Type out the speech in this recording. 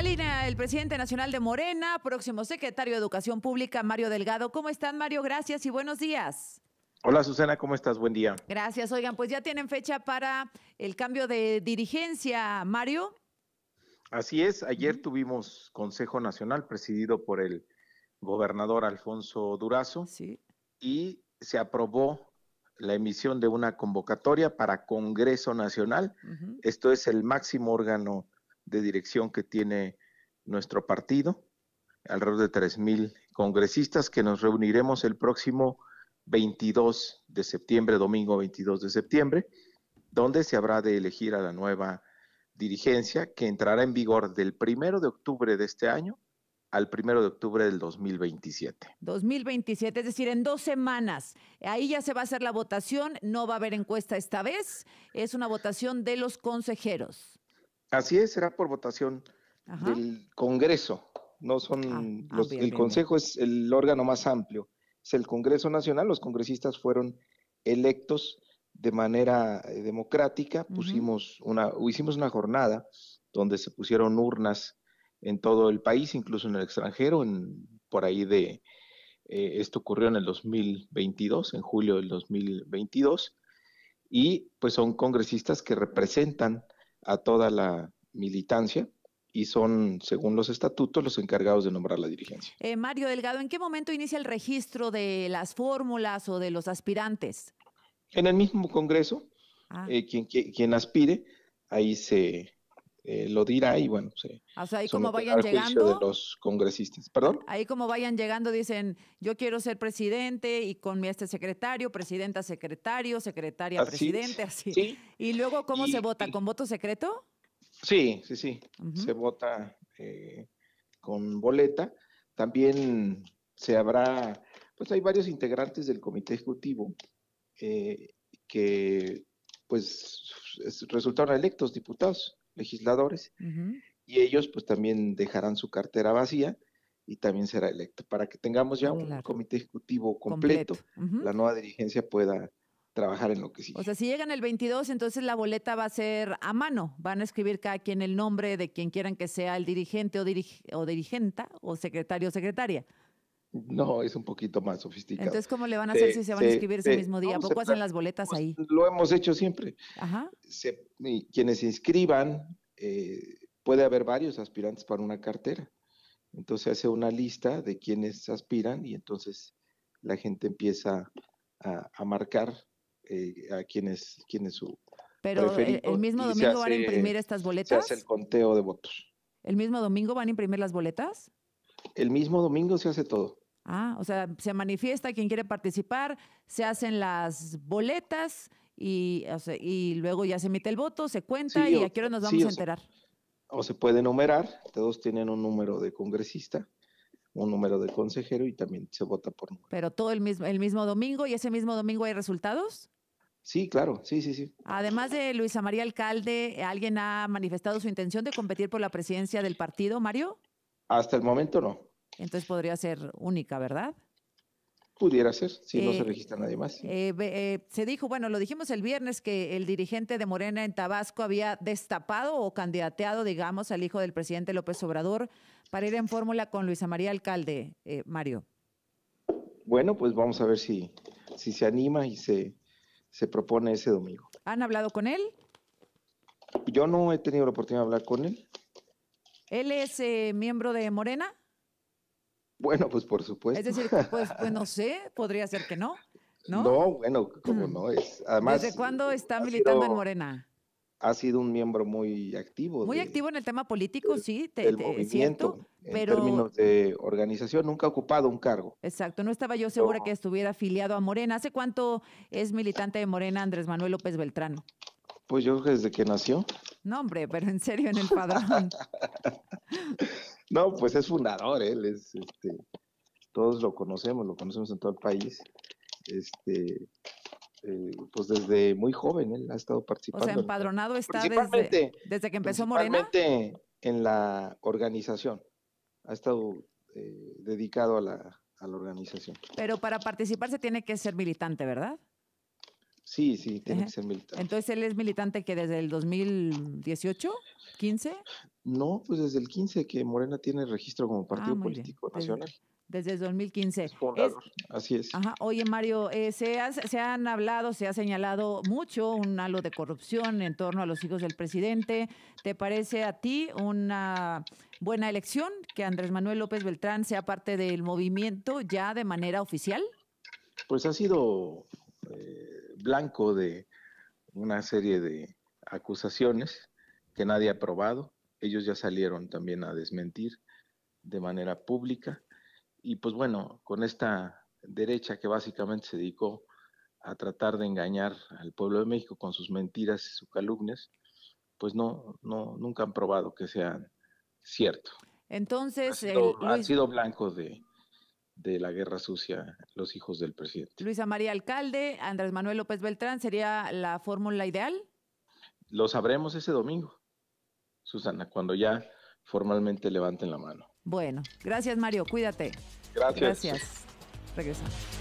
el presidente nacional de Morena, próximo secretario de Educación Pública, Mario Delgado. ¿Cómo están, Mario? Gracias y buenos días. Hola Susana, ¿cómo estás? Buen día. Gracias. Oigan, pues ya tienen fecha para el cambio de dirigencia, Mario. Así es, ayer tuvimos Consejo Nacional presidido por el gobernador Alfonso Durazo sí. y se aprobó la emisión de una convocatoria para Congreso Nacional. Esto es el máximo órgano de dirección que tiene nuestro partido, alrededor de 3.000 congresistas que nos reuniremos el próximo 22 de septiembre, domingo 22 de septiembre, donde se habrá de elegir a la nueva dirigencia que entrará en vigor del 1 de octubre de este año al 1 de octubre del 2027. 2027, es decir, en dos semanas. Ahí ya se va a hacer la votación, no va a haber encuesta esta vez, es una votación de los consejeros. Así es, será por votación del Congreso. No son ah, ah, el Consejo es el órgano más amplio. Es el Congreso Nacional. Los congresistas fueron electos de manera eh, democrática. Pusimos una, hicimos una jornada donde se pusieron urnas en todo el país, incluso en el extranjero, en, por ahí de, eh, esto ocurrió en el 2022, en julio del 2022, y pues son congresistas que representan a toda la militancia y son, según los estatutos, los encargados de nombrar la dirigencia. Eh, Mario Delgado, ¿en qué momento inicia el registro de las fórmulas o de los aspirantes? En el mismo Congreso, ah. eh, quien, quien, aspire, ahí se, eh, lo dirá y bueno, se. O ahí como vayan llegando. de los congresistas. ¿Perdón? Ahí como vayan llegando dicen, yo quiero ser presidente y con mi este secretario, presidenta secretario, secretaria presidente, así. Y luego, ¿cómo se vota? ¿Con voto secreto? Sí, sí, sí. Se vota eh, con boleta. También se habrá, pues hay varios integrantes del comité ejecutivo eh, que pues resultaron electos diputados legisladores, y ellos pues también dejarán su cartera vacía y también será electo. Para que tengamos ya un comité ejecutivo completo, la nueva dirigencia pueda trabajar en lo que sí. O sea, si llegan el 22, entonces la boleta va a ser a mano. Van a escribir cada quien el nombre de quien quieran que sea el dirigente o, dirige, o dirigenta o secretario o secretaria. No, es un poquito más sofisticado. Entonces, ¿cómo le van a hacer si se van a inscribir ese mismo día? ¿Cómo hacen las boletas pues, ahí? Lo hemos hecho siempre. Ajá. quienes se inscriban, eh, puede haber varios aspirantes para una cartera. Entonces hace una lista de quienes aspiran y entonces la gente empieza a, marcar eh, a quienes, quienes su... Pero eh, el, mismo domingo van a imprimir estas boletas. Se hace el conteo de votos. ¿El mismo domingo van a imprimir las boletas? El mismo domingo se hace todo. Ah, o sea, se manifiesta quien quiere participar, se hacen las boletas y, luego ya se emite el voto, se cuenta y a qué hora nos vamos a enterar. O se puede numerar, todos tienen un número de congresista, un número de consejero y también se vota por número. Pero todo el mismo, el mismo domingo y ese mismo domingo hay resultados. Sí, claro, sí, sí, sí. Además de Luisa María Alcalde, ¿alguien ha manifestado su intención de competir por la presidencia del partido, Mario? Hasta el momento no. Entonces podría ser única, ¿verdad? Pudiera ser, si no se eh, registra nadie más. Eh, eh, se dijo, bueno, lo dijimos el viernes, que el dirigente de Morena en Tabasco había destapado o candidateado, digamos, al hijo del presidente López Obrador para ir en fórmula con Luisa María Alcalde, Mario. Bueno, pues vamos a ver si, si se anima y se, se propone ese domingo. ¿Han hablado con él? Yo no he tenido la oportunidad de hablar con él. ¿Él es miembro de Morena? Bueno, pues por supuesto. Es decir, pues, pues, no sé, podría ser que no, ¿no? bueno, como mm. no es. Además, ¿Desde cuándo está militando en Morena? Ha sido un miembro muy activo. Muy activo en el tema político, sí, te, el movimiento, En términos de organización, nunca ha ocupado un cargo. Exacto, no estaba yo segura que estuviera afiliado a Morena. ¿Hace cuánto es militante de Morena Andrés Manuel López Beltrán? Pues yo desde que nació. No, hombre, pero en serio, en el padrón. No, pues es fundador, él es, este, todos lo conocemos, lo conocemos en todo el país. Este, eh, pues desde muy joven él ha estado participando. O sea, empadronado está desde, que empezó Morena. en la organización, ha estado eh, dedicado a la, organización. Pero para participar se tiene que ser militante, ¿verdad? Sí, sí, tiene que ser militante. Entonces él es militante que desde el 2018. ¿15? No, pues desde el 15 que Morena tiene registro como ah, partido político nacional. Desde, el 2015. Es así es. Ajá. Oye, Mario, eh, se, se han hablado, se ha señalado mucho un halo de corrupción en torno a los hijos del presidente. ¿Te parece a ti una buena elección que Andrés Manuel López Beltrán sea parte del movimiento ya de manera oficial? Pues ha sido eh, blanco de una serie de acusaciones que nadie ha probado. Ellos ya salieron también a desmentir de manera pública. Y pues bueno, con esta derecha que básicamente se dedicó a tratar de engañar al pueblo de México con sus mentiras y sus calumnias, pues no, no, nunca han probado que sean cierto. Entonces, eh, han sido, blanco de, de, la guerra sucia los hijos del presidente. Luisa María Alcalde, Andrés Manuel López Beltrán, ¿sería la fórmula ideal? Lo sabremos ese domingo. Susana, cuando ya formalmente levanten la mano. Bueno, gracias Mario, cuídate. Gracias. Gracias. Regresamos.